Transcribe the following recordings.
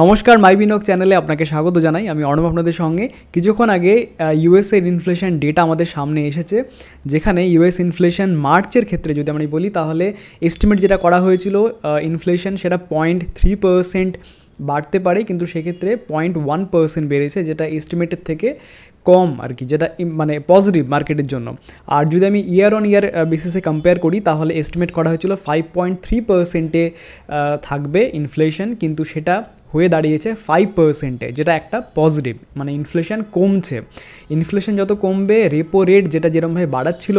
নমস্কার মাই বিনক চ্যানেলে আপনাকে স্বাগত জানাই আমি অর্ণব আপনাদের সঙ্গে কিছুক্ষণ আগে ইউএসএর ইনফ্লেশন ডেটা আমাদের সামনে এসেছে যেখানে ইউএস ইনফ্লেশন মার্চের ক্ষেত্রে যদি আমি বলি তাহলে এস্টিমেট যেটা করা হয়েছিল ইনফ্লেশন সেটা পয়েন্ট থ্রি পার্সেন্ট বাড়তে পারে কিন্তু সেক্ষেত্রে পয়েন্ট ওয়ান পার্সেন্ট বেড়েছে যেটা এস্টিমেটের থেকে কম আর কি যেটা মানে পজিটিভ মার্কেটের জন্য আর যদি আমি ইয়ার অন ইয়ার বেসিসে কম্পেয়ার করি তাহলে এস্টিমেট করা হয়েছিল ফাইভ পয়েন্ট থ্রি পার্সেন্টে থাকবে ইনফ্লেশন কিন্তু সেটা হয়ে দাঁড়িয়েছে ফাইভ পার্সেন্টে যেটা একটা পজিটিভ মানে ইনফ্লেশন কমছে ইনফ্লেশন যত কমবে রেপো রেট যেটা যেরকমভাবে বাড়াচ্ছিল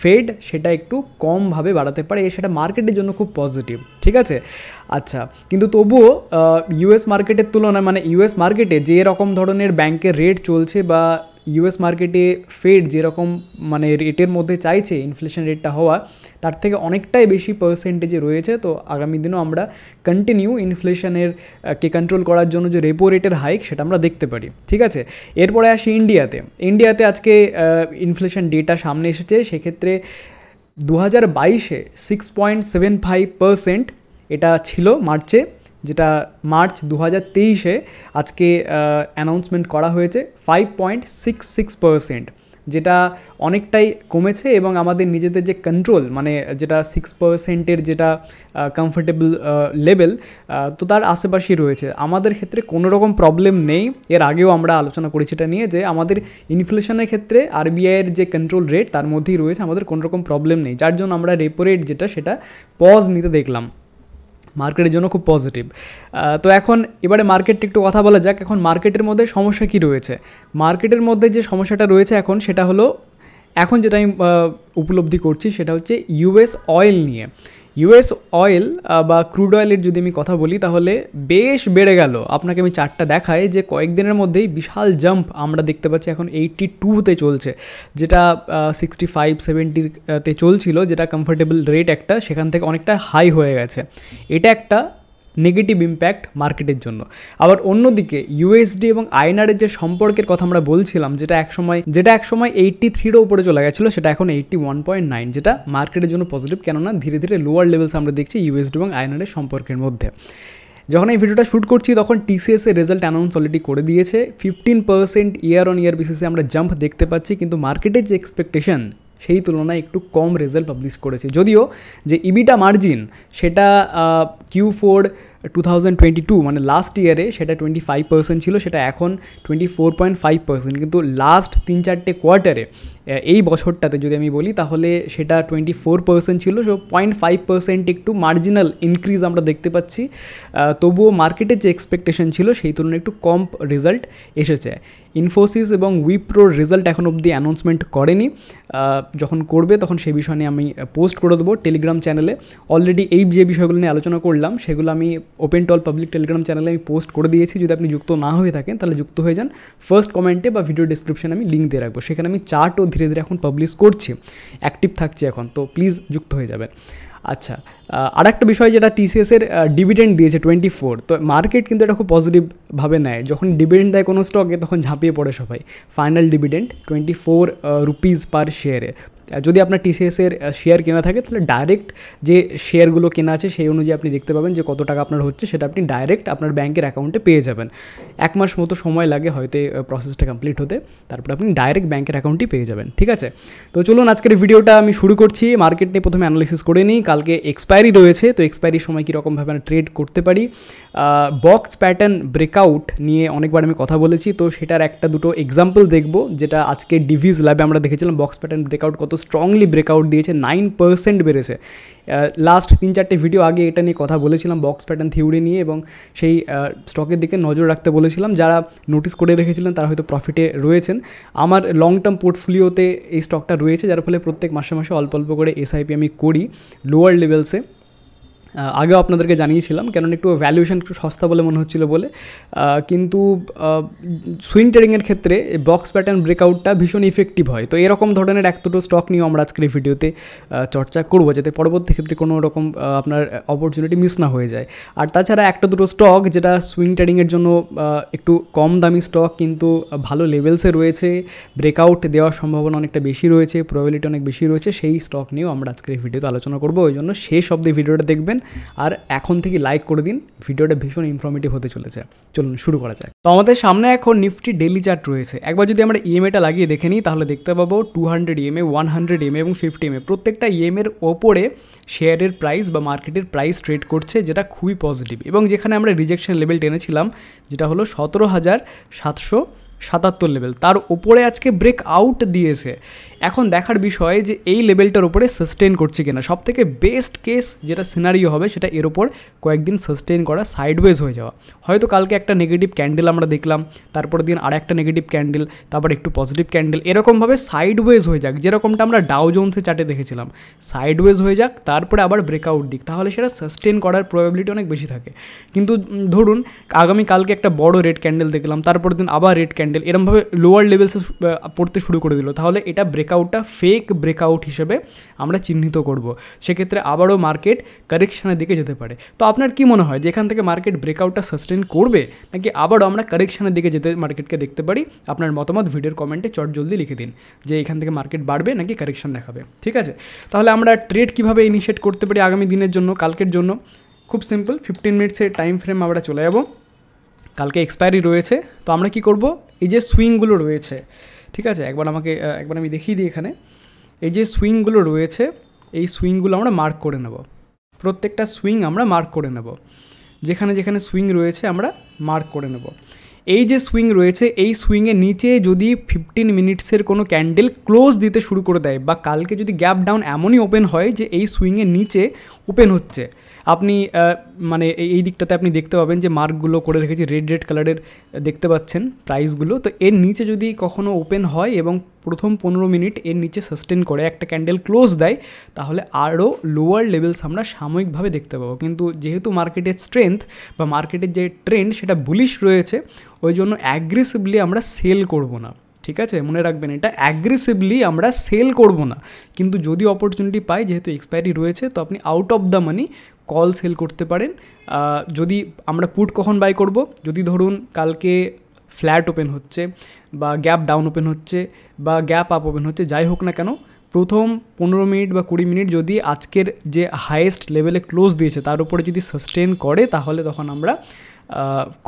ফেড সেটা একটু কমভাবে বাড়াতে পারে সেটা মার্কেটের জন্য খুব পজিটিভ ঠিক আছে আচ্ছা কিন্তু তবুও ইউএস মার্কেটের তুলনায় মানে ইউএস মার্কেটে যে রকম ধরনের ব্যাংকের রেট চলছে বা ইউএস মার্কেটে ফেড যেরকম মানে রেটের মধ্যে চাইছে ইনফ্লেশন রেটটা হওয়া তার থেকে অনেকটাই বেশি পার্সেন্টেজে রয়েছে তো আগামী দিনেও আমরা কন্টিনিউ ইনফ্লেশনের কে কন্ট্রোল করার জন্য যে রেপো রেটের হাইক সেটা আমরা দেখতে পারি ঠিক আছে এরপরে আসি ইন্ডিয়াতে ইন্ডিয়াতে আজকে ইনফ্লেশন ডেটা সামনে এসেছে সেক্ষেত্রে দু হাজার বাইশে six point seven five percent এটা ছিল মার্চে যেটা মার্চ দু হাজার তেইশে আজকে অ্যানাউন্সমেন্ট করা হয়েছে ফাইভ পয়েন্ট সিক্স সিক্স যেটা অনেকটাই কমেছে এবং আমাদের নিজেদের যে কন্ট্রোল মানে যেটা সিক্স পার্সেন্টের যেটা কমফোর্টেবল লেভেল তো তার আশেপাশেই রয়েছে আমাদের ক্ষেত্রে কোনো রকম প্রবলেম নেই এর আগেও আমরা আলোচনা করেছি এটা নিয়ে যে আমাদের ইনফ্লেশনের ক্ষেত্রে আরবিআইয়ের যে কন্ট্রোল রেট তার মধ্যেই রয়েছে আমাদের কোনো রকম প্রবলেম নেই যার জন্য আমরা রেপো রেট যেটা সেটা পজ নিতে দেখলাম মার্কেটের জন্য খুব পজিটিভ তো এখন এবারে মার্কেটটি একটু কথা বলা যাক এখন মার্কেটের মধ্যে সমস্যা কি রয়েছে মার্কেটের মধ্যে যে সমস্যাটা রয়েছে এখন সেটা হলো এখন যেটা আমি উপলব্ধি করছি সেটা হচ্ছে ইউএস অয়েল নিয়ে ইউএস অয়েল বা ক্রুড অয়েলের যদি আমি কথা বলি তাহলে বেশ বেড়ে গেল আপনাকে আমি চারটা দেখাই যে কয়েকদিনের মধ্যেই বিশাল জাম্প আমরা দেখতে পাচ্ছি এখন এইটটি টুতে চলছে যেটা সিক্সটি ফাইভ সেভেন্টিতে চলছিল যেটা কমফোর্টেবল রেট একটা সেখান থেকে অনেকটা হাই হয়ে গেছে এটা একটা নেগেটিভ ইম্প্যাক্ট মার্কেটের জন্য আবার অন্যদিকে ইউএসডি এবং আয়নারের যে সম্পর্কের কথা আমরা বলছিলাম যেটা একসময় যেটা একসময় এইটটি থ্রিরও উপরে চলে গেছিলো সেটা এখন এইটটি ওয়ান পয়েন্ট নাইন যেটা মার্কেটের জন্য পজিটিভ কেননা ধীরে ধীরে লোয়ার লেভেলস আমরা দেখছি ইউএসডি এবং আয়নারের সম্পর্কের মধ্যে যখন এই ভিডিওটা শ্যুট করছি তখন টিসিএসের রেজাল্ট অ্যানাউন্স অলরেডি করে দিয়েছে fifteen percent year on year বেসিসে আমরা জাম্প দেখতে পাচ্ছি কিন্তু মার্কেটের যে এক্সপেকটেশন সেই তুলনায় একটু কম রেজাল্ট পাবলিশ করেছে যদিও যে ইবিটা মার্জিন সেটা Q four two twenty two মানে লাস্ট ইয়ারে সেটা টোয়েন্টি ফাইভ পার্সেন্ট ছিল সেটা এখন twenty four point five percent কিন্তু লাস্ট তিন চারটে কোয়ার্টারে এই বছরটাতে যদি আমি বলি তাহলে সেটা টোয়েন্টি ফোর পার্সেন্ট ছিল সো পয়েন্ট ফাইভ পার্সেন্ট একটু মার্জিনাল ইনক্রিজ আমরা দেখতে পাচ্ছি তবুও মার্কেটের যে এক্সপেকটেশন ছিল সেই তুলনায় একটু কম রেজাল্ট এসেছে ইনফোসিস এবং উইপ্রোর রেজাল্ট এখন অবধি অ্যানাউন্সমেন্ট করেনি যখন করবে তখন সেই বিষয় নিয়ে আমি পোস্ট করে দেবো টেলিগ্রাম চ্যানেলে অলরেডি এই যে বিষয়গুলো নিয়ে আলোচনা করলাম সেগুলো আমি ওপেন টল পাবলিক টেলিগ্রাম চ্যানেলে আমি পোস্ট করে দিয়েছি যদি আপনি যুক্ত না হয়ে থাকেন তাহলে যুক্ত হয়ে যান ফার্স্ট কমেন্টে বা ভিডিও ডিসক্রিপশানে আমি লিঙ্ক দিয়ে রাখবো সেখানে আমি চার্টও ধীরে ধীরে এখন পাবলিশ করছি অ্যাক্টিভ থাকছি এখন তো প্লিজ যুক্ত হয়ে যাবেন আচ্ছা আর একটা বিষয় যেটা টিসিএসের ডিভিডেন্ড দিয়েছে টোয়েন্টি ফোর তো মার্কেট কিন্তু এটা খুব পজিটিভভাবে নেয় যখন ডিভিডেন্ড দেয় কোনো স্টকে তখন ঝাঁপিয়ে পড়ে সবাই final dividend twenty four rupees per শেয়ারে যদি আপনার টিসিএসের শেয়ার কেনা থাকে তাহলে ডাইরেক্ট যে শেয়ারগুলো কেনা আছে সেই অনুযায়ী আপনি দেখতে পাবেন যে কত টাকা আপনার হচ্ছে সেটা আপনি ডাইরেক্ট আপনার ব্যাংকের অ্যাকাউন্টে পেয়ে যাবেন এক মাস মতো সময় লাগে হয়তো প্রসেসটা কমপ্লিট হতে তারপর আপনি ডাইরেক্ট ব্যাংকের অ্যাকাউন্টই পেয়ে যাবেন ঠিক আছে তো চলুন আজকের ভিডিওটা আমি শুরু করছি মার্কেট নিয়ে প্রথমে অ্যানালিসিস করে নিই কালকে এক্সপায়ারি রয়েছে তো এক্সপায়ারির সময় কীরকমভাবে আমরা ট্রেড করতে পারি বক্স প্যাটার্ন ব্রেকআউট নিয়ে অনেকবার আমি কথা বলেছি তো সেটার একটা দুটো এক্সাম্পল দেখব যেটা আজকে ডিভিজ ল্যাবে আমরা দেখেছিলাম বক্স প্যাটার্ন ব্রেকআউট কত তো স্ট্রংলি ব্রেকআউট দিয়েছে নাইন পার্সেন্ট বেড়েছে লাস্ট তিন চারটে ভিডিও আগে এটা নিয়ে কথা বলেছিলাম বক্স প্যাটার্ন থিওরি নিয়ে এবং সেই স্টকের দিকে নজর রাখতে বলেছিলাম যারা নোটিস করে রেখেছিলেন তারা হয়তো প্রফিটে রয়েছেন আমার লং টার্ম পোর্টফোলিওতে এই স্টকটা রয়েছে যার ফলে প্রত্যেক মাসে মাসে অল্প অল্প করে এসআইপি আমি করি লোয়ার লেভেলসে আগেও আপনাদেরকে জানিয়েছিলাম কেননা একটু ভ্যালুয়েশন একটু সস্তা বলে মনে হচ্ছিল বলে কিন্তু সুইং ট্রেডিংয়ের ক্ষেত্রে বক্স প্যাটার্ন ব্রেকআউটটা ভীষণ ইফেক্টিভ হয় তো এরকম ধরনের এক দুটো স্টক নিয়েও আমরা আজকের এই ভিডিওতে চর্চা করবো যাতে পরবর্তী ক্ষেত্রে কোনো রকম আপনার অপরচুনিটি মিস না হয়ে যায় আর তাছাড়া একটা দুটো স্টক যেটা সুইং ট্রেডিংয়ের জন্য একটু কম দামি স্টক কিন্তু ভালো লেভেলসে রয়েছে ব্রেকআউট দেওয়ার সম্ভাবনা অনেকটা বেশি রয়েছে প্রবাবিলিটি অনেক বেশি রয়েছে সেই স্টক নিয়েও আমরা আজকের এই ভিডিওতে আলোচনা করবো ওই জন্য শেষ অব্দি ভিডিওটা দেখবেন আর এখন থেকে লাইক করে দিন ভিডিওটা ভীষণ ইনফর্মেটিভ হতে চলেছে চলুন শুরু করা যাক তো আমাদের সামনে এখন নিফটি ডেলি চার্ট রয়েছে একবার যদি আমরা ইএমএটা e লাগিয়ে দেখে নিই তাহলে দেখতে পাবো two hundred EMA one hundred EMA এবং ফিফটি এমএ e প্রত্যেকটা ইএমএর e ওপরে শেয়ারের প্রাইস বা মার্কেটের প্রাইস ট্রেড করছে যেটা খুবই পজিটিভ এবং যেখানে আমরা রিজেকশন লেভেল টেনেছিলাম যেটা হলো সতেরো হাজার সাতশো সাতাত্তর লেভেল তার উপরে আজকে ব্রেক আউট দিয়েছে এখন দেখার বিষয় যে এই লেভেলটার উপরে সাস্টেন করছে কিনা সব থেকে বেস্ট কেস যেটা সিনারিও হবে সেটা এর ওপর কয়েকদিন সাস্টেন করা সাইডওয়েজ হয়ে যাওয়া হয়তো কালকে একটা নেগেটিভ ক্যান্ডেল আমরা দেখলাম তারপর দিন আর একটা নেগেটিভ ক্যান্ডেল তারপর একটু পজিটিভ ক্যান্ডেল এরকমভাবে সাইডওয়েজ হয়ে যাক যেরকমটা আমরা ডাউ জোনসে চাটে দেখেছিলাম সাইডওয়েজ হয়ে যাক তারপরে আবার ব্রেকআউট দিক তাহলে সেটা সাস্টেন করার প্রবাবিলিটি অনেক বেশি থাকে কিন্তু ধরুন আগামী কালকে একটা বড় রেড ক্যান্ডেল দেখলাম তারপর দিন আবার রেড ক্যান্ডেল এরমভাবে লোয়ার লেভেলসে পড়তে শুরু করে দিল তাহলে এটা ব্রেকআউট ব্রেকআউটটা ফেক ব্রেকআউট হিসেবে আমরা চিহ্নিত করব সেক্ষেত্রে আবারও মার্কেট কারেকশানের দিকে যেতে পারে তো আপনার কি মনে হয় যে এখান থেকে মার্কেট ব্রেকআউটটা সাস্টেন করবে নাকি আবারও আমরা কারেকশানের দিকে যেতে মার্কেটকে দেখতে পারি আপনার মতামত ভিডিওর কমেন্টে চট জলদি লিখে দিন যে এখান থেকে মার্কেট বাড়বে নাকি কারেকশান দেখাবে ঠিক আছে তাহলে আমরা ট্রেড কীভাবে ইনিশিয়েট করতে পারি আগামী দিনের জন্য কালকের জন্য খুব সিম্পল ফিফটিন মিনিটসের টাইম ফ্রেম আমরা চলে যাব কালকে এক্সপায়ারি রয়েছে তো আমরা কি করব এই যে সুইংগুলো রয়েছে ঠিক আছে একবার আমাকে একবার আমি দেখিয়ে দিই এখানে এই যে সুইংগুলো রয়েছে এই সুইংগুলো আমরা মার্ক করে নেব প্রত্যেকটা সুইং আমরা মার্ক করে নেব যেখানে যেখানে সুইং রয়েছে আমরা মার্ক করে নেব এই যে সুইং রয়েছে এই সুইংয়ের নিচে যদি ফিফটিন মিনিটসের কোনো ক্যান্ডেল ক্লোজ দিতে শুরু করে দেয় বা কালকে যদি গ্যাপ ডাউন এমনই ওপেন হয় যে এই সুইংয়ের নিচে ওপেন হচ্ছে আপনি মানে এই দিকটাতে আপনি দেখতে পাবেন যে মার্কগুলো করে রেখেছি রেড রেড কালারের দেখতে পাচ্ছেন প্রাইসগুলো তো এর নিচে যদি কখনও ওপেন হয় এবং প্রথম পনেরো মিনিট এর নিচে সাস্টেন করে একটা ক্যান্ডেল ক্লোজ দেয় তাহলে আরও লোয়ার লেভেলস আমরা সাময়িকভাবে দেখতে পাবো কিন্তু যেহেতু মার্কেটের স্ট্রেংথ বা মার্কেটের যে ট্রেন্ড সেটা বুলিশ রয়েছে ওই জন্য অ্যাগ্রেসিভলি আমরা সেল করব না ঠিক আছে মনে রাখবেন এটা অ্যাগ্রেসিভলি আমরা সেল করব না কিন্তু যদি অপরচুনিটি পাই যেহেতু এক্সপায়ারি রয়েছে তো আপনি out of the money call sell করতে পারেন যদি আমরা পুট কখন বাই করব যদি ধরুন কালকে ফ্ল্যাট ওপেন হচ্ছে বা গ্যাপ ডাউন ওপেন হচ্ছে বা গ্যাপ আপ ওপেন হচ্ছে যাই হোক না কেন প্রথম পনেরো মিনিট বা কুড়ি মিনিট যদি আজকের যে হায়েস্ট লেভেলে ক্লোজ দিয়েছে তার উপরে যদি সাস্টেন করে তাহলে তখন আমরা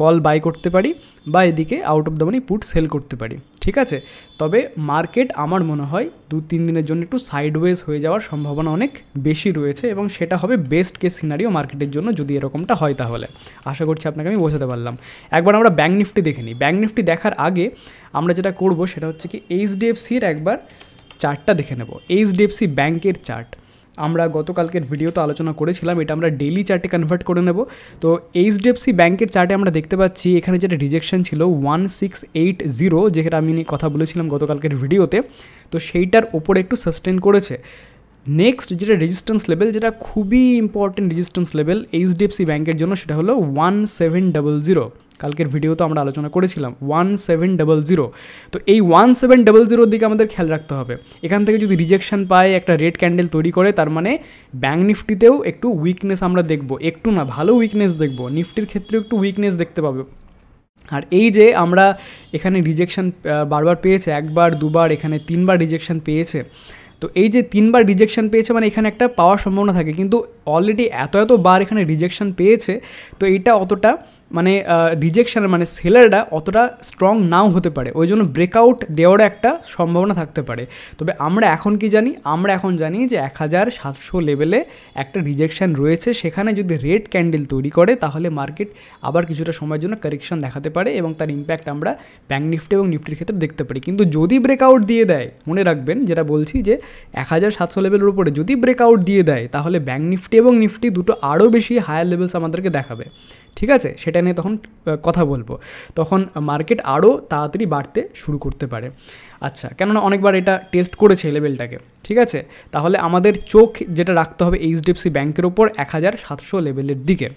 কল বাই করতে পারি বা এদিকে out of the money put sell করতে পারি ঠিক আছে তবে মার্কেট আমার মনে হয় দু তিন দিনের জন্য একটু সাইডওয়েজ হয়ে যাওয়ার সম্ভাবনা অনেক বেশি রয়েছে এবং সেটা হবে বেস্ট কেস সিনারিও মার্কেটের জন্য যদি এরকমটা হয় তাহলে আশা করছি আপনাকে আমি বোঝাতে পারলাম একবার আমরা ব্যাঙ্ক নিফটি দেখে নিই ব্যাঙ্ক নিফটি দেখার আগে আমরা যেটা করব সেটা হচ্ছে কি এইচডিএফসির একবার চার্টটা দেখে নেব এইচডিএফসি ব্যাংকের চার্ট আমরা গতকালকের ভিডিওতে আলোচনা করেছিলাম এটা আমরা ডেলি চার্টে কনভার্ট করে নেব তো এইচডিএফসি ব্যাংকের চার্টে আমরা দেখতে পাচ্ছি এখানে যেটা রিজেকশন ছিল ওয়ান সিক্স এইট জিরো যেটা আমি কথা বলেছিলাম গতকালকের ভিডিওতে তো সেইটার ওপরে একটু সাস্টেন করেছে নেক্সট যেটা রেজিস্ট্যান্স লেভেল যেটা খুবই ইম্পর্টেন্ট রেজিস্ট্যান্স লেভেল এইচডিএফসি ব্যাংকের জন্য সেটা হলো ওয়ান সেভেন ডাবল জিরো কালকের ভিডিও তো আমরা আলোচনা করেছিলাম ওয়ান সেভেন ডাবল জিরো তো এই ওয়ান সেভেন ডাবল জিরোর দিকে আমাদের খেয়াল রাখতে হবে এখান থেকে যদি রিজেকশন পায় একটা রেড ক্যান্ডেল তৈরি করে তার মানে ব্যাঙ্ক নিফটিতেও একটু উইকনেস আমরা দেখব একটু না ভালো উইকনেস দেখব নিফটির ক্ষেত্রেও একটু উইকনেস দেখতে পাবো আর এই যে আমরা এখানে রিজেকশান বারবার পেয়েছে একবার দুবার এখানে তিনবার রিজেকশান পেয়েছে তো এই যে তিনবার রিজেকশন পেয়েছে মানে এখানে একটা পাওয়ার সম্ভাবনা থাকে কিন্তু অলরেডি এত এত বার এখানে রিজেকশন পেয়েছে তো এইটা অতটা মানে রিজেকশানের মানে সেলাররা অতটা স্ট্রং নাও হতে পারে ওই জন্য ব্রেকআউট দেওয়ার একটা সম্ভাবনা থাকতে পারে তবে আমরা এখন কি জানি আমরা এখন জানি যে এক হাজার সাতশো লেভেলে একটা রিজেকশান রয়েছে সেখানে যদি রেড ক্যান্ডেল তৈরি করে তাহলে মার্কেট আবার কিছুটা সময়ের জন্য কারেকশন দেখাতে পারে এবং তার ইম্প্যাক্ট আমরা ব্যাঙ্ক নিফটি এবং নিফটির ক্ষেত্রে দেখতে পারি কিন্তু যদি ব্রেকআউট দিয়ে দেয় মনে রাখবেন যেটা বলছি যে এক হাজার সাতশো লেভেলের উপরে যদি ব্রেকআউট দিয়ে দেয় তাহলে ব্যাঙ্ক নিফটি এবং নিফটি দুটো আরও বেশি হায়ার লেভেলস আমাদেরকে দেখাবে ঠিক আছে সেটা সেটা নিয়ে তখন কথা বলবো তখন মার্কেট আরও তাড়াতাড়ি বাড়তে শুরু করতে পারে আচ্ছা কেননা অনেকবার এটা টেস্ট করেছে লেভেলটাকে ঠিক আছে তাহলে আমাদের চোখ যেটা রাখতে হবে এইচডিএফসি ব্যাংকের ওপর এক হাজার সাতশো লেভেলের দিকে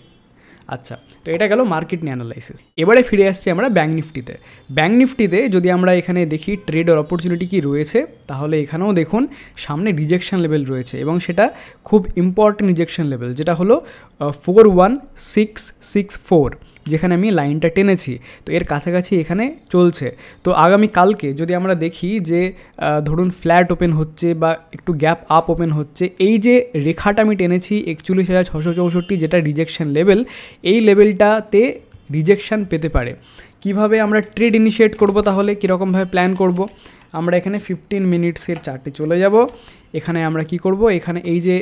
আচ্ছা তো এটা গেল মার্কেট নিয়ে অ্যানালাইসিস এবারে ফিরে আসছি আমরা ব্যাঙ্ক নিফটিতে ব্যাঙ্ক নিফটিতে যদি আমরা এখানে দেখি ট্রেড ট্রেডের অপরচুনিটি কি রয়েছে তাহলে এখানেও দেখুন সামনে রিজেকশন লেভেল রয়েছে এবং সেটা খুব ইম্পর্টেন্ট রিজেকশন লেভেল যেটা হলো four one six six four যেখানে আমি লাইনটা টেনেছি তো এর কাছাকাছি এখানে চলছে তো আগামী কালকে যদি আমরা দেখি যে ধরুন ফ্ল্যাট ওপেন হচ্ছে বা একটু গ্যাপ আপ ওপেন হচ্ছে এই যে রেখাটা আমি টেনেছি একচল্লিশ হাজার ছশো চৌষট্টি যেটা রিজেকশন লেভেল এই লেভেলটাতে রিজেকশান পেতে পারে কিভাবে আমরা ট্রেড ইনিশিয়েট করব তাহলে কীরকমভাবে প্ল্যান করব আমরা এখানে ফিফটিন মিনিটসের চারটে চলে যাব এখানে আমরা কি করব এখানে এই যে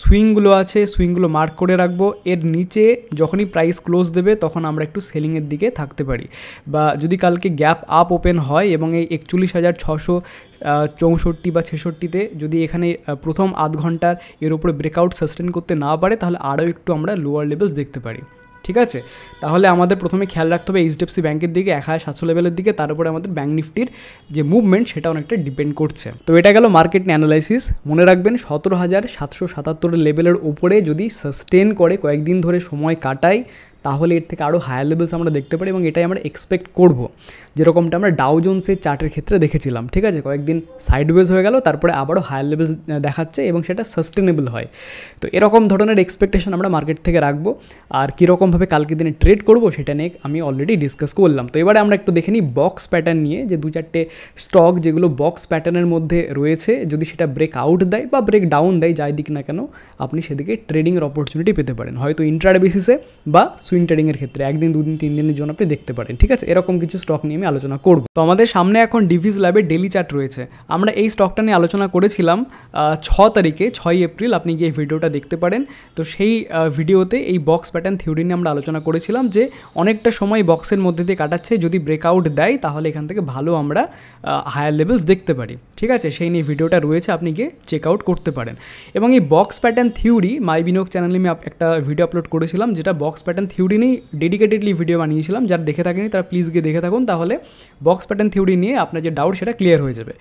সুইংগুলো আছে সুইংগুলো মার্ক করে রাখবো এর নিচে যখনই প্রাইস ক্লোজ দেবে তখন আমরা একটু সেলিংয়ের দিকে থাকতে পারি বা যদি কালকে গ্যাপ আপ ওপেন হয় এবং এই একচল্লিশ হাজার ছশো চৌষট্টি বা ছেষট্টিতে যদি এখানে প্রথম আধ ঘন্টার এর উপরে ব্রেকআউট সাস্টেন করতে না পারে তাহলে আরও একটু আমরা লোয়ার লেভেলস দেখতে পারি ঠিক আছে তাহলে আমাদের প্রথমে খেয়াল রাখতে হবে এইচডিএফসি ব্যাঙ্কের দিকে এক হাজার সাতশো লেভেলের দিকে তার উপরে আমাদের ব্যাঙ্ক নিফটির যে মুভমেন্ট সেটা অনেকটা ডিপেন্ড করছে তো এটা গেল মার্কেট অ্যানালাইসিস মনে রাখবেন সতেরো হাজার সাতশো সাতাত্তর লেভেলের ওপরে যদি সাস্টেন করে কয়েকদিন ধরে সময় কাটায় তাহলে এর থেকে আরও হায়ার লেভেলস আমরা দেখতে পারি এবং এটাই আমরা এক্সপেক্ট করব যেরকমটা আমরা ডাউজন্সের চার্টের ক্ষেত্রে দেখেছিলাম ঠিক আছে কয়েকদিন সাইডওয়েজ হয়ে গেল তারপরে আবারও হায়ার লেভেলস দেখাচ্ছে এবং সেটা সাস্টেনেবল হয় তো এরকম ধরনের এক্সপেকটেশন আমরা মার্কেট থেকে রাখবো আর কীরকমভাবে কালকে দিনে ট্রেড করব সেটা নিয়ে আমি অলরেডি ডিসকাস করলাম তো এবারে আমরা একটু দেখে নিই বক্স প্যাটার্ন নিয়ে যে দু চারটে স্টক যেগুলো বক্স প্যাটার্নের মধ্যে রয়েছে যদি সেটা ব্রেক আউট দেয় বা ব্রেক ডাউন দেয় যাই দিক না কেন আপনি সেদিকে ট্রেডিংয়ের অপরচুনিটি পেতে পারেন হয়তো ইন্টার বেসিসে বা সুইং ট্রেডিংয়ের ক্ষেত্রে একদিন দুদিন তিন দিনের জন্য আপনি দেখতে পারেন ঠিক আছে এরকম কিছু স্টক নিয়ে আমি আলোচনা করব তো আমাদের সামনে এখন ডিভিজ ল্যাবে ডেলি চার্ট রয়েছে আমরা এই স্টকটা নিয়ে আলোচনা করেছিলাম ছ তারিখে ছয় এপ্রিল আপনি গিয়ে ভিডিওটা দেখতে পারেন তো সেই ভিডিওতে এই বক্স প্যাটার্ন থিওরি নিয়ে আমরা আলোচনা করেছিলাম যে অনেকটা সময় বক্সের মধ্যে দিয়ে কাটাচ্ছে যদি ব্রেকআউট দেয় তাহলে এখান থেকে ভালো আমরা হায়ার লেভেলস দেখতে পারি ঠিক আছে সেই নিয়ে ভিডিওটা রয়েছে আপনি গিয়ে চেক আউট করতে পারেন এবং এই বক্স প্যাটার্ন থিওরি মাই বিনোক চ্যানেলে আমি একটা ভিডিও আপলোড করেছিলাম যেটা বক্স প্যাটার্ন থিওরি নিয়ে ডেডিকেটেডলি ভিডিও বানিয়েছিলাম যারা দেখে থাকেনি তারা প্লিজ গিয়ে দেখে থাকুন তাহলে বক্স প্যাটার্ন থিওরি নিয়ে আপনার যে ডাউট সেটা ক্লিয়ার হয়ে যাবে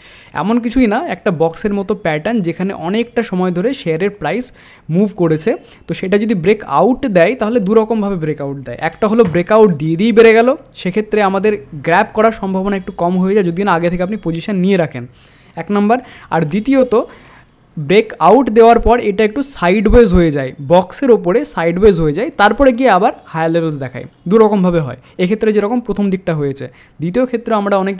এমন কিছুই না একটা বক্সের মতো প্যাটার্ন যেখানে অনেকটা সময় ধরে শেয়ারের প্রাইস মুভ করেছে তো সেটা যদি ব্রেক আউট দেয় তাহলে দুরকমভাবে আউট দেয় একটা হলো ব্রেক আউট দিয়ে দিয়েই বেড়ে গেল সেক্ষেত্রে আমাদের গ্র্যাপ করার সম্ভাবনা একটু কম হয়ে যায় যদি না আগে থেকে আপনি পজিশন নিয়ে রাখেন এক নম্বর আর দ্বিতীয়ত ব্রেক আউট দেওয়ার পর এটা একটু সাইডওয়েজ হয়ে যায় বক্সের ওপরে সাইডওয়েজ হয়ে যায় তারপরে গিয়ে আবার হায়ার লেভেলস দেখায় দুরকমভাবে হয় এক্ষেত্রে যেরকম প্রথম দিকটা হয়েছে দ্বিতীয় ক্ষেত্রে আমরা অনেক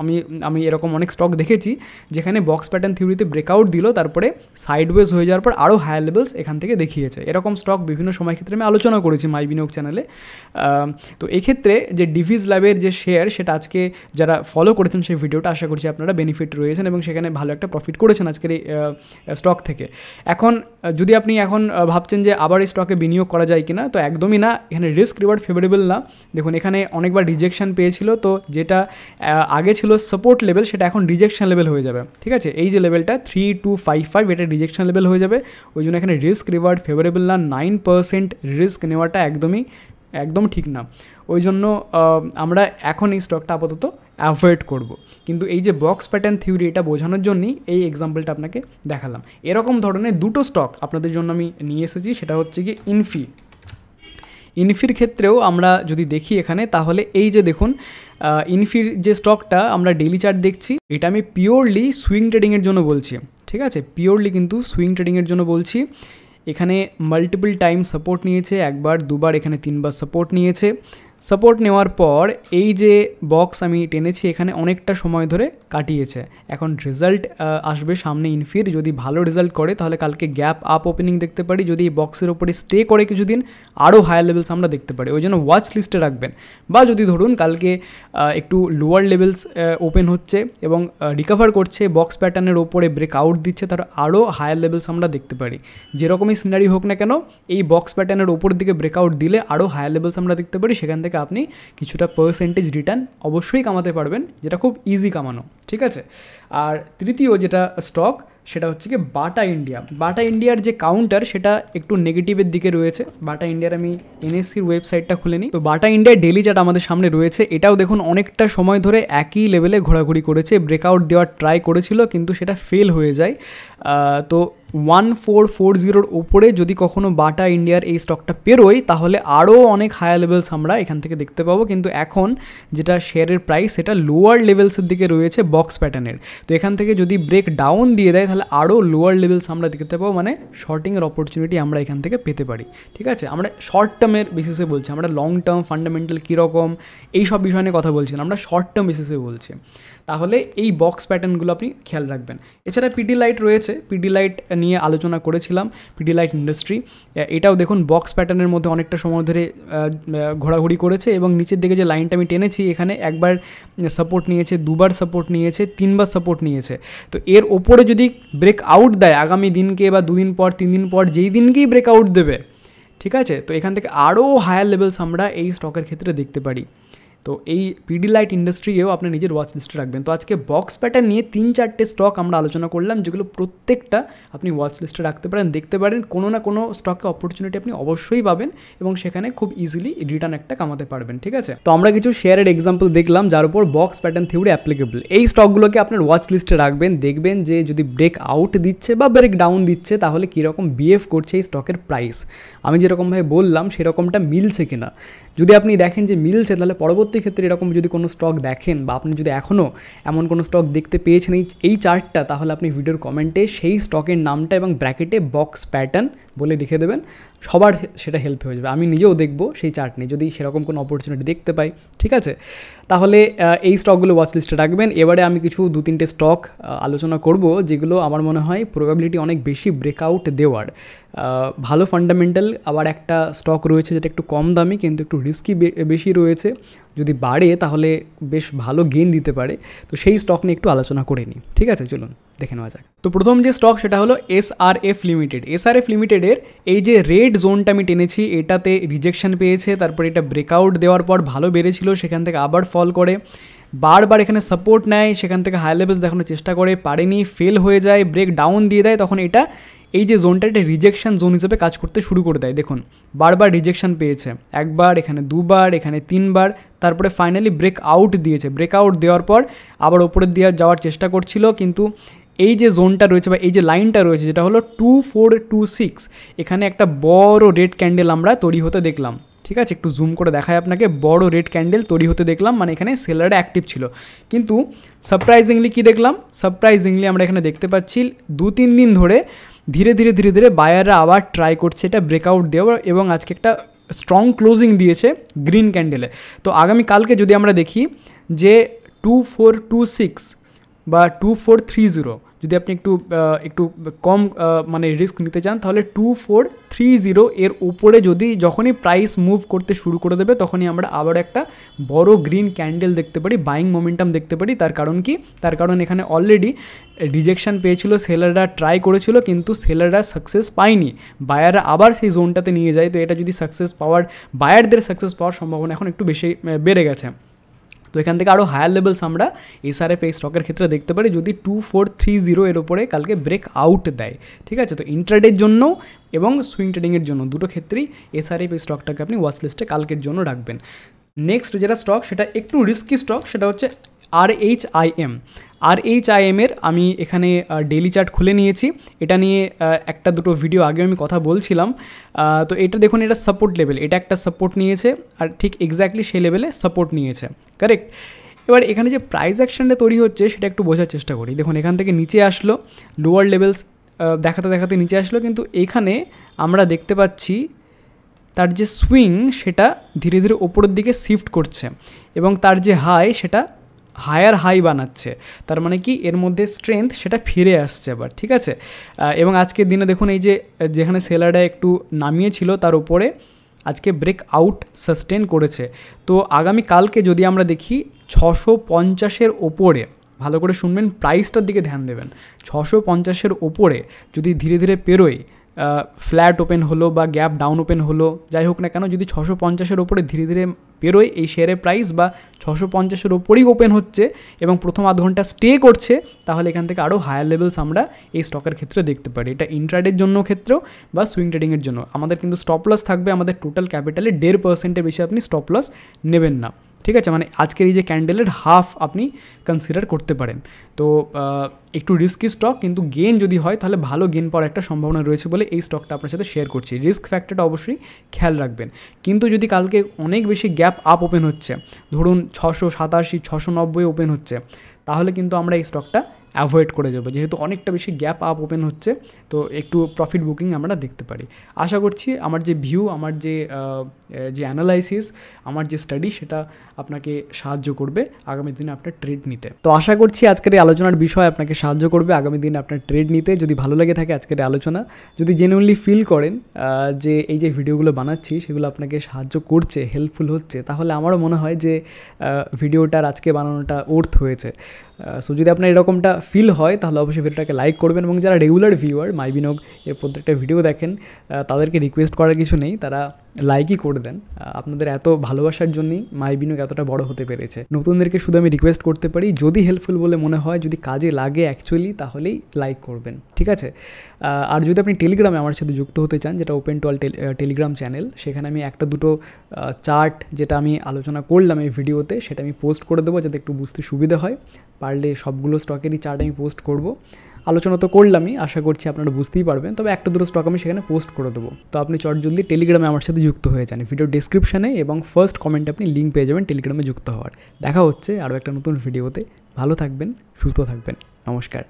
আমি আমি এরকম অনেক স্টক দেখেছি যেখানে বক্স প্যাটার্ন থিওরিতে ব্রেকআউট দিল তারপরে সাইডওয়েজ হয়ে যাওয়ার পর আরও হায়ার লেভেলস এখান থেকে দেখিয়েছে এরকম স্টক বিভিন্ন সময় ক্ষেত্রে আমি আলোচনা করেছি মাই বিনিয়োগ চ্যানেলে তো এক্ষেত্রে যে ডিভিজ ল্যাবের যে শেয়ার সেটা আজকে যারা ফলো করেছেন সেই ভিডিওটা আশা করছি আপনারা বেনিফিট রয়েছেন এবং সেখানে ভালো একটা প্রফিট করেছেন আজকের এই স্টক থেকে এখন যদি আপনি এখন ভাবছেন যে আবার এই স্টকে বিনিয়োগ করা যায় কিনা তো একদমই না এখানে রিস্ক রিওয়ার্ড ফেভারেবল না দেখুন এখানে অনেকবার রিজেকশন পেয়েছিল তো যেটা আগে ছিল সাপোর্ট লেভেল সেটা এখন রিজেকশন লেভেল হয়ে যাবে ঠিক আছে এই যে লেভেলটা থ্রি টু ফাইভ ফাইভ এটা রিজেকশন লেভেল হয়ে যাবে ওই জন্য এখানে রিস্ক রিওয়ার্ড ফেভারেবল না নাইন পার্সেন্ট রিস্ক নেওয়াটা একদমই একদম ঠিক না ওই জন্য আমরা এখন এই স্টকটা আপাতত অ্যাভয়েড করব। কিন্তু এই যে বক্স প্যাটার্ন থিওরি এটা বোঝানোর জন্যই এই এক্সাম্পলটা আপনাকে দেখালাম এরকম ধরনের দুটো স্টক আপনাদের জন্য আমি নিয়ে এসেছি সেটা হচ্ছে কি ইনফি ইনফির ক্ষেত্রেও আমরা যদি দেখি এখানে তাহলে এই যে দেখুন ইনফির যে স্টকটা আমরা ডেলি চার্ট দেখছি এটা আমি পিওরলি সুইং ট্রেডিংয়ের জন্য বলছি ঠিক আছে পিওরলি কিন্তু সুইং ট্রেডিংয়ের জন্য বলছি এখানে মাল্টিপল টাইম সাপোর্ট নিয়েছে একবার দুবার এখানে তিনবার সাপোর্ট নিয়েছে সাপোর্ট নেওয়ার পর এই যে বক্স আমি টেনেছি এখানে অনেকটা সময় ধরে কাটিয়েছে এখন রেজাল্ট আসবে সামনে ইনফির যদি ভালো রেজাল্ট করে তাহলে কালকে গ্যাপ আপ ওপেনিং দেখতে পারি যদি এই বক্সের ওপরে স্টে করে কিছুদিন আরও হায়ার লেভেলস আমরা দেখতে পারি ওই জন্য ওয়াচ লিস্টে রাখবেন বা যদি ধরুন কালকে একটু লোয়ার লেভেলস ওপেন হচ্ছে এবং রিকাভার করছে বক্স প্যাটার্নের ওপরে ব্রেকআউট দিচ্ছে তার আরও হায়ার লেভেলস আমরা দেখতে পারি যেরকমই সিনারি হোক না কেন এই বক্স প্যাটার্নের ওপর দিকে ব্রেকআউট দিলে আরও হায়ার লেভেলস আমরা দেখতে পারি সেখান থেকে থেকে আপনি কিছুটা পার্সেন্টেজ রিটার্ন অবশ্যই কামাতে পারবেন যেটা খুব ইজি কামানো ঠিক আছে আর তৃতীয় যেটা স্টক সেটা হচ্ছে কি বাটা ইন্ডিয়া বাটা ইন্ডিয়ার যে কাউন্টার সেটা একটু নেগেটিভের দিকে রয়েছে বাটা ইন্ডিয়ার আমি এনএসসির e ওয়েবসাইটটা খুলে নিই তো বাটা ইন্ডিয়ার ডেলি চার্ট আমাদের সামনে রয়েছে এটাও দেখুন অনেকটা সময় ধরে একই লেভেলে ঘোরাঘুরি করেছে ব্রেকআউট দেওয়ার ট্রাই করেছিল কিন্তু সেটা ফেল হয়ে যায় তো ওয়ান ফোর ফোর জিরোর ওপরে যদি কখনো বাটা ইন্ডিয়ার এই স্টকটা পেরোয় তাহলে আরও অনেক হায়ার লেভেলস আমরা এখান থেকে দেখতে পাবো কিন্তু এখন যেটা শেয়ারের প্রাইস সেটা লোয়ার লেভেলসের দিকে রয়েছে বক্স প্যাটার্নের তো এখান থেকে যদি ব্রেক ডাউন দিয়ে দেয় তাহলে আরও লোয়ার লেভেলস আমরা দেখতে পাবো মানে শর্টিংয়ের অপরচুনিটি আমরা এখান থেকে পেতে পারি ঠিক আছে আমরা শর্ট টার্মের বেসিসে বলছি আমরা লং টার্ম ফান্ডামেন্টাল কীরকম এই সব বিষয় নিয়ে কথা বলছিলাম আমরা শর্ট টার্ম বেসিসে বলছি তাহলে এই বক্স প্যাটার্নগুলো আপনি খেয়াল রাখবেন এছাড়া পিডি লাইট রয়েছে পিডি লাইট নিয়ে আলোচনা করেছিলাম পিডি লাইট ইন্ডাস্ট্রি এটাও দেখুন বক্স প্যাটার্নের মধ্যে অনেকটা সময় ধরে ঘোরাঘুরি করেছে এবং নিচের দিকে যে লাইনটা আমি টেনেছি এখানে একবার সাপোর্ট নিয়েছে দুবার সাপোর্ট নিয়েছে তিনবার সাপোর্ট নিয়েছে তো এর ওপরে যদি ব্রেক আউট দেয় আগামী দিনকে বা দুদিন পর তিন দিন পর যেই দিনকেই ব্রেক আউট দেবে ঠিক আছে তো এখান থেকে আরও হায়ার লেভেলস আমরা এই স্টকের ক্ষেত্রে দেখতে পারি তো এই পিডি লাইট ইন্ডাস্ট্রিকেও আপনি নিজের ওয়াচ লিস্টে রাখবেন তো আজকে বক্স প্যাটার্ন নিয়ে তিন চারটে স্টক আমরা আলোচনা করলাম যেগুলো প্রত্যেকটা আপনি ওয়াচ লিস্টে রাখতে পারেন দেখতে পারেন কোনো না কোনো স্টকে অপরচুনিটি আপনি অবশ্যই পাবেন এবং সেখানে খুব ইজিলি রিটার্ন একটা কামাতে পারবেন ঠিক আছে তো আমরা কিছু শেয়ারের এক্সাম্পল দেখলাম যার উপর বক্স প্যাটার্ন থিওরি অ্যাপ্লিকেবল এই স্টকগুলোকে আপনার ওয়াচ লিস্টে রাখবেন দেখবেন যে যদি ব্রেক আউট দিচ্ছে বা ব্রেক ডাউন দিচ্ছে তাহলে কীরকম বিহেভ করছে এই স্টকের প্রাইস আমি যেরকমভাবে বললাম সেরকমটা মিলছে কিনা যদি আপনি দেখেন যে মিলছে তাহলে পরবর্তী পরবর্তী ক্ষেত্রে এরকম যদি কোনো স্টক দেখেন বা আপনি যদি এখনও এমন কোনো স্টক দেখতে পেয়েছেন এই এই চার্টটা তাহলে আপনি ভিডিওর কমেন্টে সেই স্টকের নামটা এবং ব্র্যাকেটে বক্স প্যাটার্ন বলে লিখে দেবেন সবার সেটা হেল্প হয়ে যাবে আমি নিজেও দেখব সেই চার্ট নিয়ে যদি সেরকম কোনো অপরচুনিটি দেখতে পাই ঠিক আছে তাহলে এই স্টকগুলো ওয়াচ লিস্টে রাখবেন এবারে আমি কিছু দু তিনটে স্টক আলোচনা করব যেগুলো আমার মনে হয় প্রবাবিলিটি অনেক বেশি ব্রেকআউট দেওয়ার ভালো ফান্ডামেন্টাল আবার একটা স্টক রয়েছে যেটা একটু কম দামি কিন্তু একটু রিস্কি বেশি রয়েছে যদি বাড়ে তাহলে বেশ ভালো গেইন দিতে পারে তো সেই স্টক নিয়ে একটু আলোচনা করে নিই ঠিক আছে চলুন দেখে নেওয়া যাক তো প্রথম যে স্টক সেটা হলো S R F limited S R F লিমিটেডের এই যে রেড জোনটা আমি টেনেছি এটাতে রিজেকশন পেয়েছে তারপরে এটা ব্রেকআউট দেওয়ার পর ভালো বেড়েছিল সেখান থেকে আবার ফল করে বারবার এখানে সাপোর্ট নেয় সেখান থেকে হাই লেভেলস দেখানোর চেষ্টা করে পারেনি ফেল হয়ে যায় ব্রেক ডাউন দিয়ে দেয় তখন এটা এই যে জোনটা এটা রিজেকশন জোন হিসেবে কাজ করতে শুরু করে দেয় দেখুন বারবার রিজেকশন পেয়েছে একবার এখানে দুবার এখানে তিনবার তারপরে ফাইনালি ব্রেক আউট দিয়েছে ব্রেক আউট দেওয়ার পর আবার ওপরের দিয়ে যাওয়ার চেষ্টা করছিল কিন্তু এই যে জোনটা রয়েছে ভাই এই যে লাইনটা রয়েছে যেটা হলো 2426 এখানে একটা বড় রেড ক্যান্ডেল আমরা তৈরি হতে দেখলাম ঠিক আছে একটু জুম করে দেখাই আপনাকে বড় রেড ক্যান্ডেল তৈরি হতে দেখলাম মানে এখানে সেলার অ্যাকটিভ ছিল কিন্তু সারপ্রাইজিংলি কি দেখলাম সারপ্রাইজিংলি আমরা এখানে দেখতে পাচ্ছি দুই তিন দিন ধরে ধীরে ধীরে ধীরে ধীরে বাইয়াররা আবার ট্রাই করছে এটা ব্রেকআউট দি এবং আজকে একটা স্ট্রং ক্লোজিং দিয়েছে গ্রিন ক্যান্ডেলে তো আগামী কালকে যদি আমরা দেখি যে 2426 বা 2430 যদি আপনি একটু একটু কম মানে রিস্ক নিতে চান তাহলে টু ফোর থ্রি জিরো এর উপরে যদি যখনই প্রাইস মুভ করতে শুরু করে দেবে তখনই আমরা আবার একটা বড় গ্রিন ক্যান্ডেল দেখতে পারি বাইং মোমেন্টাম দেখতে পারি তার কারণ কি তার কারণ এখানে অলরেডি রিজেকশান পেয়েছিল সেলাররা ট্রাই করেছিল কিন্তু সেলাররা সাকসেস পায়নি বায়াররা আবার সেই জোনটাতে নিয়ে যায় তো এটা যদি সাকসেস পাওয়ার বায়ারদের সাকসেস পাওয়ার সম্ভাবনা এখন একটু বেশি বেড়ে গেছে তো এখান থেকে আরো हायर লেভেলস আমরা এসআরএ পে স্টক এর ক্ষেত্র দেখতে পারি যদি 2430 এর উপরে কালকে ব্রেক আউট দেয় ঠিক আছে তো ইন্ট্রাডে এর জন্য এবং সুইং ট্রেডিং এর জন্য দুটো ক্ষেত্রই এসআরএ পে স্টকটাকে আপনি ওয়াচ লিস্টে কালকের জন্য রাখবেন नेक्स्ट যেটা স্টক সেটা একটু রিস্কি স্টক সেটা হচ্ছে R H I M R H I এমের আমি এখানে ডেলি চার্ট খুলে নিয়েছি এটা নিয়ে একটা দুটো ভিডিও আগে আমি কথা বলছিলাম তো এটা দেখুন এটা সাপোর্ট লেভেল এটা একটা সাপোর্ট নিয়েছে আর ঠিক এক্স্যাক্টলি সেই লেভেলে সাপোর্ট নিয়েছে কারেক্ট এবার এখানে যে প্রাইস অ্যাকশনটা তৈরি হচ্ছে সেটা একটু বোঝার চেষ্টা করি দেখুন এখান থেকে নিচে আসলো লোয়ার লেভেলস দেখাতে দেখাতে নিচে আসলো কিন্তু এখানে আমরা দেখতে পাচ্ছি তার যে সুইং সেটা ধীরে ধীরে ওপরের দিকে শিফট করছে এবং তার যে হাই সেটা হায়ার হাই বানাচ্ছে তার মানে কি এর মধ্যে স্ট্রেংথ সেটা ফিরে আসছে আবার ঠিক আছে এবং আজকের দিনে দেখুন এই যে যেখানে সেলারটা একটু নামিয়েছিল তার উপরে আজকে ব্রেক আউট সাস্টেন করেছে তো আগামী কালকে যদি আমরা দেখি ছশো পঞ্চাশের ওপরে ভালো করে শুনবেন প্রাইসটার দিকে ধ্যান দেবেন ছশো পঞ্চাশের ওপরে যদি ধীরে ধীরে পেরোয় ফ্ল্যাট ওপেন হলো বা গ্যাপ ডাউন ওপেন হলো যাই হোক না কেন যদি ছশো পঞ্চাশের ওপরে ধীরে ধীরে বেরোয় এই শেয়ারের প্রাইস বা ছশো পঞ্চাশের ওপরেই ওপেন হচ্ছে এবং প্রথম আধ ঘন্টা স্টে করছে তাহলে এখান থেকে আরও হায়ার লেভেলস আমরা এই স্টকের ক্ষেত্রে দেখতে পারি এটা ইন্ট্রাডের জন্য ক্ষেত্রেও বা সুইং ট্রেডিংয়ের জন্য আমাদের কিন্তু স্টপ লস থাকবে আমাদের টোটাল ক্যাপিটালে দেড় পার্সেন্টের বেশি আপনি স্টপ লস নেবেন না ঠিক আছে মানে আজকের এই যে ক্যান্ডেলের হাফ আপনি কনসিডার করতে পারেন তো একটু রিস্কি স্টক কিন্তু গেন যদি হয় তাহলে ভালো গেন পাওয়ার একটা সম্ভাবনা রয়েছে বলে এই স্টকটা আপনার সাথে শেয়ার করছি রিস্ক ফ্যাক্টরটা অবশ্যই খেয়াল রাখবেন কিন্তু যদি কালকে অনেক বেশি গ্যাপ আপ ওপেন হচ্ছে ধরুন ছশো সাতাশি ছশো নব্বই ওপেন হচ্ছে তাহলে কিন্তু আমরা এই স্টকটা অ্যাভয়েড করে যাবো যেহেতু অনেকটা বেশি গ্যাপ আপ ওপেন হচ্ছে তো একটু প্রফিট বুকিং আমরা দেখতে পারি আশা করছি আমার যে ভিউ আমার যে যে অ্যানালাইসিস আমার যে স্টাডি সেটা আপনাকে সাহায্য করবে আগামী দিনে আপনার ট্রেড নিতে তো আশা করছি আজকের এই আলোচনার বিষয় আপনাকে সাহায্য করবে আগামী দিনে আপনার ট্রেড নিতে যদি ভালো লাগে থাকে আজকের আলোচনা যদি জেনুইনলি ফিল করেন যে এই যে ভিডিওগুলো বানাচ্ছি সেগুলো আপনাকে সাহায্য করছে হেল্পফুল হচ্ছে তাহলে আমারও মনে হয় যে ভিডিওটার আজকে বানানোটা অর্থ হয়েছে সো যদি আপনার এরকমটা ফিল হয় তাহলে অবশ্যই ভিডিওটাকে লাইক করবেন এবং যারা রেগুলার ভিউয়ার মাইবিনোগ এর প্রত্যেকটা ভিডিও দেখেন তাদেরকে রিকোয়েস্ট করার কিছু নেই তারা লাইকই করে দেন আপনাদের এত ভালোবাসার জন্যই মাই বিনিয়োগ এতটা বড় হতে পেরেছে নতুনদেরকে শুধু আমি রিকোয়েস্ট করতে পারি যদি হেল্পফুল বলে মনে হয় যদি কাজে লাগে অ্যাকচুয়ালি তাহলেই লাইক করবেন ঠিক আছে আর যদি আপনি টেলিগ্রামে আমার সাথে যুক্ত হতে চান যেটা ওপেন টল টেলিগ্রাম চ্যানেল সেখানে আমি একটা দুটো চার্ট যেটা আমি আলোচনা করলাম এই ভিডিওতে সেটা আমি পোস্ট করে দেবো যাতে একটু বুঝতে সুবিধা হয় পারলে সবগুলো স্টকেরই চার্ট আমি পোস্ট করবো আলোচনা তো করলামই আশা করছি আপনারা বুঝতেই পারবেন তবে একটা দুটো স্টক আমি সেখানে পোস্ট করে দেবো তো আপনি চট জলদি টেলিগ্রামে আমার সাথে যুক্ত হয়ে যান ভিডিও ডিসক্রিপশানে এবং ফার্স্ট কমেন্টে আপনি লিঙ্ক পেয়ে যাবেন টেলিগ্রামে যুক্ত হওয়ার দেখা হচ্ছে আরও একটা নতুন ভিডিওতে ভালো থাকবেন সুস্থ থাকবেন নমস্কার